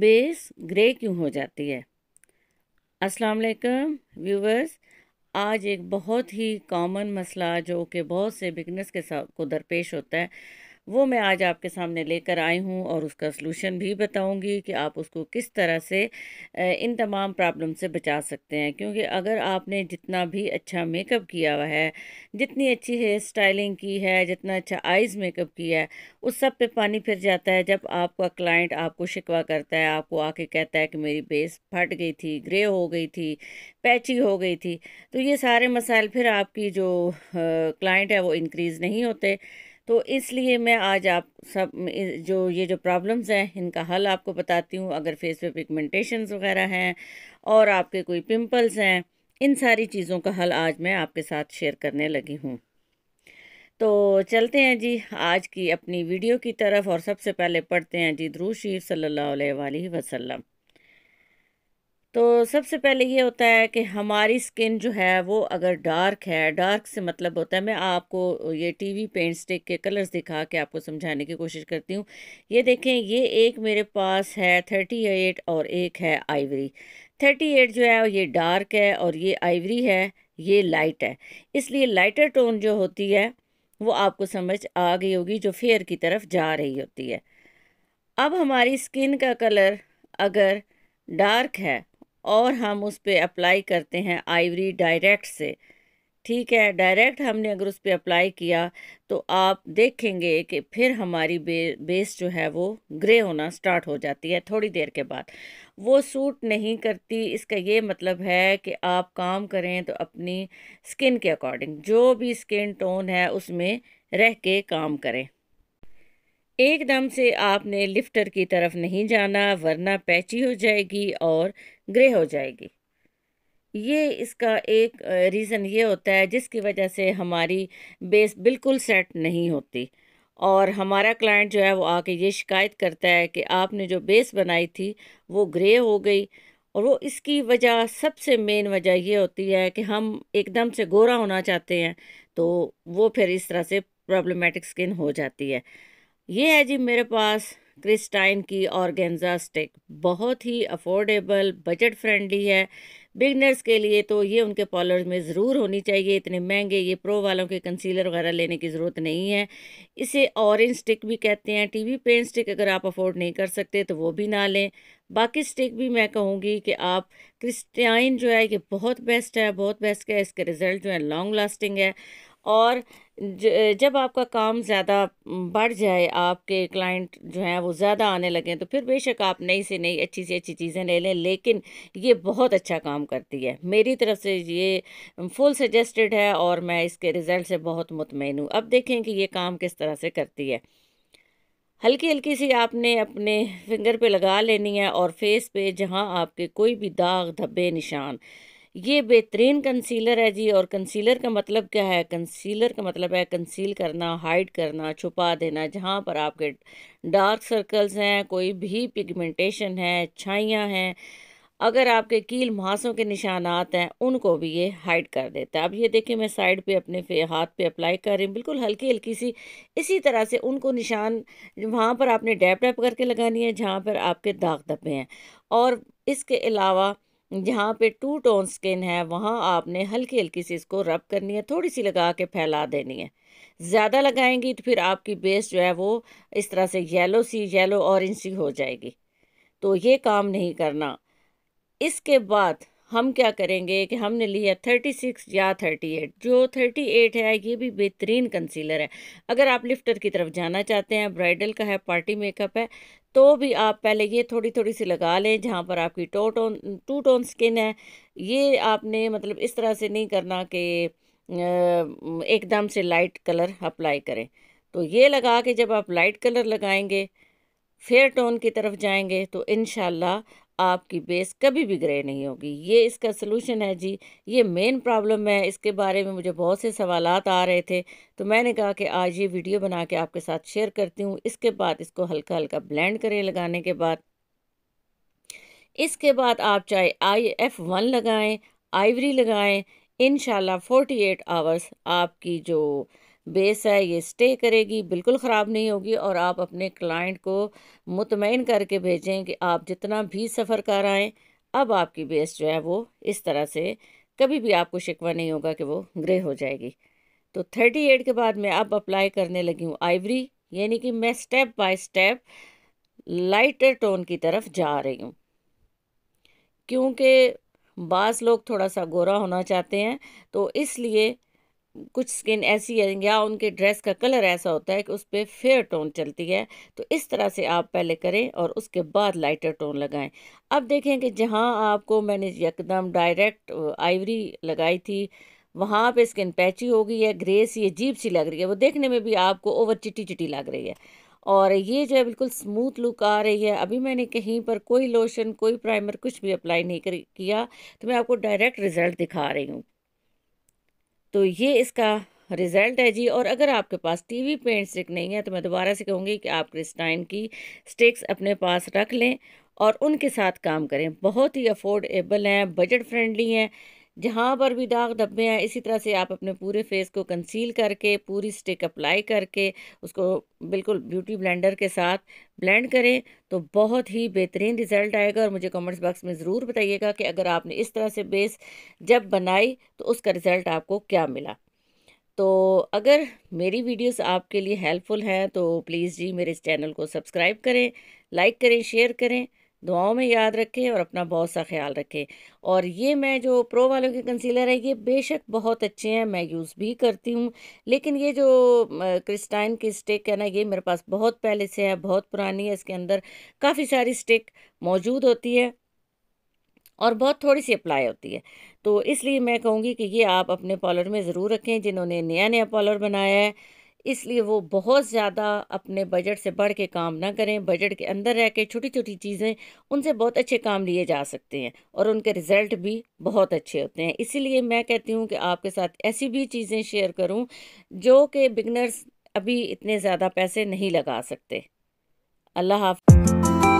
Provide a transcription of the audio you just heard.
base grey क्यों हो जाती है अस्सलाम वालेकुम व्यूवर्स आज एक बहुत ही कॉमन मसला जो कि बहुत से बिगनर्स के साथ को दरपेश होता है वो मैं आज आपके सामने लेकर आई हूँ और उसका सलूशन भी बताऊँगी कि आप उसको किस तरह से इन तमाम प्रॉब्लम से बचा सकते हैं क्योंकि अगर आपने जितना भी अच्छा मेकअप किया हुआ है जितनी अच्छी हेयर स्टाइलिंग की है जितना अच्छा आइज़ मेकअप किया है उस सब पे पानी फिर जाता है जब आपका क्लाइंट आपको शिकवा करता है आपको आके कहता है कि मेरी बेस फट गई थी ग्रे हो गई थी पैची हो गई थी तो ये सारे मसाइल फिर आपकी जो क्लाइंट है वो इंक्रीज़ नहीं होते तो इसलिए मैं आज आप सब जो ये जो प्रॉब्लम्स हैं इनका हल आपको बताती हूँ अगर फेस पे पिगमेंटेशन वगैरह हैं और आपके कोई पिंपल्स हैं इन सारी चीज़ों का हल आज मैं आपके साथ शेयर करने लगी हूँ तो चलते हैं जी आज की अपनी वीडियो की तरफ और सबसे पहले पढ़ते हैं जी ध्रुव सल्ला वसलम तो सबसे पहले ये होता है कि हमारी स्किन जो है वो अगर डार्क है डार्क से मतलब होता है मैं आपको ये टीवी पेंट स्टिक के कलर्स दिखा के आपको समझाने की कोशिश करती हूँ ये देखें ये एक मेरे पास है थर्टी एट और एक है आइवरी थर्टी एट जो है ये डार्क है और ये आइवरी है ये लाइट है इसलिए लाइटर टोन जो होती है वो आपको समझ आ गई होगी जो फेयर की तरफ जा रही होती है अब हमारी स्किन का कलर अगर डार्क है और हम उस पर अप्लाई करते हैं आइवरी डायरेक्ट से ठीक है डायरेक्ट हमने अगर उस पर अप्लाई किया तो आप देखेंगे कि फिर हमारी बे, बेस जो है वो ग्रे होना स्टार्ट हो जाती है थोड़ी देर के बाद वो सूट नहीं करती इसका ये मतलब है कि आप काम करें तो अपनी स्किन के अकॉर्डिंग जो भी स्किन टोन है उसमें रह के काम करें एकदम से आपने लिफ्टर की तरफ नहीं जाना वरना पैची हो जाएगी और ग्रे हो जाएगी ये इसका एक रीज़न ये होता है जिसकी वजह से हमारी बेस बिल्कुल सेट नहीं होती और हमारा क्लाइंट जो है वो आके ये शिकायत करता है कि आपने जो बेस बनाई थी वो ग्रे हो गई और वो इसकी वजह सबसे मेन वजह ये होती है कि हम एकदम से गोरा होना चाहते हैं तो वो फिर इस तरह से प्रॉब्लमेटिक स्किन हो जाती है ये है जी मेरे पास क्रिस्टाइन की ऑर्गेन्जा स्टिक बहुत ही अफोर्डेबल बजट फ्रेंडली है बिगनर्स के लिए तो ये उनके पॉलर में ज़रूर होनी चाहिए इतने महंगे ये प्रो वालों के कंसीलर वगैरह लेने की ज़रूरत नहीं है इसे ऑरेंज स्टिक भी कहते हैं टीवी पेन स्टिक अगर आप अफोर्ड नहीं कर सकते तो वो भी ना लें बाकी स्टिक भी मैं कहूँगी कि आप क्रिस्टाइन जो है ये बहुत बेस्ट है बहुत बेस्ट है इसके रिज़ल्ट जो है लॉन्ग लास्टिंग है और जब आपका काम ज़्यादा बढ़ जाए आपके क्लाइंट जो हैं वो ज़्यादा आने लगें तो फिर बेशक आप नई से नई अच्छी से अच्छी चीज़ें ले लें लेकिन ये बहुत अच्छा काम करती है मेरी तरफ से ये फुल सजेस्टेड है और मैं इसके रिज़ल्ट से बहुत मुतमिन हूँ अब देखें कि ये काम किस तरह से करती है हल्की हल्की सी आपने अपने फिंगर पे लगा लेनी है और फेस पे जहाँ आपके कोई भी दाग धब्बे निशान ये बेहतरीन कंसीलर है जी और कंसीलर का मतलब क्या है कंसीलर का मतलब है कंसील करना हाइड करना छुपा देना जहाँ पर आपके डार्क सर्कल्स हैं कोई भी पिगमेंटेशन है छाइयाँ हैं अगर आपके कील मांसों के निशानात हैं उनको भी ये हाइड कर देता है अब ये देखिए मैं साइड पे अपने पे हाथ पे अप्लाई कर रही हूँ बिल्कुल हल्की हल्की सी इसी तरह से उनको निशान वहाँ पर आपने डैप डैप करके लगानी है जहाँ पर आपके दाग धब्बे हैं और इसके अलावा जहाँ पे टू टोन स्किन है वहाँ आपने हल्की हल्की सी इसको रब करनी है थोड़ी सी लगा के फैला देनी है ज़्यादा लगाएंगी तो फिर आपकी बेस जो है वो इस तरह से येलो सी येलो ऑरेंज सी हो जाएगी तो ये काम नहीं करना इसके बाद हम क्या करेंगे कि हमने लिया थर्टी सिक्स या थर्टी एट जो थर्टी एट है ये भी बेहतरीन कंसीलर है अगर आप लिफ्टर की तरफ जाना चाहते हैं ब्राइडल का है पार्टी मेकअप है तो भी आप पहले ये थोड़ी थोड़ी सी लगा लें जहाँ पर आपकी to tone two tone skin है ये आपने मतलब इस तरह से नहीं करना कि एकदम से लाइट कलर अप्लाई करें तो ये लगा के जब आप लाइट कलर लगाएंगे फेयर टोन की तरफ जाएंगे तो इन आपकी बेस कभी भी ग्रे नहीं होगी ये इसका सलूशन है जी ये मेन प्रॉब्लम है इसके बारे में मुझे बहुत से सवाल आ रहे थे तो मैंने कहा कि आज ये वीडियो बना के आपके साथ शेयर करती हूँ इसके बाद इसको हल्का हल्का ब्लेंड करें लगाने के बाद इसके बाद आप चाहे आई एफ वन लगाएँ आइवरी लगाएँ इन शाला फोर्टी एट आवर्स आपकी जो बेस है ये स्टे करेगी बिल्कुल ख़राब नहीं होगी और आप अपने क्लाइंट को मुतमिन करके भेजें कि आप जितना भी सफ़र कर आएँ अब आपकी बेस जो है वो इस तरह से कभी भी आपको शिकवा नहीं होगा कि वो ग्रे हो जाएगी तो थर्टी एट के बाद मैं अब अप्लाई करने लगी हूँ आइवरी यानी कि मैं step by step lighter tone की तरफ जा रही हूँ क्योंकि बाज़ लोग थोड़ा सा गोरा होना चाहते हैं तो इसलिए कुछ स्किन ऐसी है या उनके ड्रेस का कलर ऐसा होता है कि उस पर फेयर टोन चलती है तो इस तरह से आप पहले करें और उसके बाद लाइटर टोन लगाएं अब देखें कि जहां आपको मैंने एकदम डायरेक्ट आइवरी लगाई थी वहाँ पे स्किन पैची हो गई है ग्रे सी अजीब सी लग रही है वो देखने में भी आपको ओवर चिटी चिटी लग रही है और ये जो है बिल्कुल स्मूथ लुक आ रही है अभी मैंने कहीं पर कोई लोशन कोई प्राइमर कुछ भी अप्लाई नहीं कर किया तो मैं आपको डायरेक्ट रिज़ल्ट दिखा रही हूँ तो ये इसका रिज़ल्ट है जी और अगर आपके पास टीवी पेंट स्टिक नहीं है तो मैं दोबारा से कहूँगी कि आप क्रिस्टाइन की स्टिक्स अपने पास रख लें और उनके साथ काम करें बहुत ही अफोर्डेबल हैं बजट फ्रेंडली हैं जहाँ पर भी दाग धब्बे हैं इसी तरह से आप अपने पूरे फेस को कंसील करके पूरी स्टिक अप्लाई करके उसको बिल्कुल ब्यूटी ब्लेंडर के साथ ब्लेंड करें तो बहुत ही बेहतरीन रिज़ल्ट आएगा और मुझे कमेंट्स बॉक्स में ज़रूर बताइएगा कि अगर आपने इस तरह से बेस जब बनाई तो उसका रिज़ल्ट आपको क्या मिला तो अगर मेरी वीडियोस आपके लिए हेल्पफुल हैं तो प्लीज़ जी मेरे इस चैनल को सब्सक्राइब करें लाइक करें शेयर करें दुआओं में याद रखें और अपना बहुत सा ख्याल रखें और ये मैं जो प्रो वालों के कंसीलर है ये बेशक बहुत अच्छे हैं मैं यूज़ भी करती हूँ लेकिन ये जो क्रिस्टाइन की स्टिक है ना ये मेरे पास बहुत पहले से है बहुत पुरानी है इसके अंदर काफ़ी सारी स्टिक मौजूद होती है और बहुत थोड़ी सी अप्लाई होती है तो इसलिए मैं कहूँगी कि ये आप अपने पॉलर में ज़रूर रखें जिन्होंने नया नया पॉलर बनाया है इसलिए वो बहुत ज़्यादा अपने बजट से बढ़ के काम ना करें बजट के अंदर रह के छोटी छोटी चीज़ें उनसे बहुत अच्छे काम लिए जा सकते हैं और उनके रिज़ल्ट भी बहुत अच्छे होते हैं इसीलिए मैं कहती हूँ कि आपके साथ ऐसी भी चीज़ें शेयर करूँ जो कि बिगनर्स अभी इतने ज़्यादा पैसे नहीं लगा सकते अल्लाह हाफ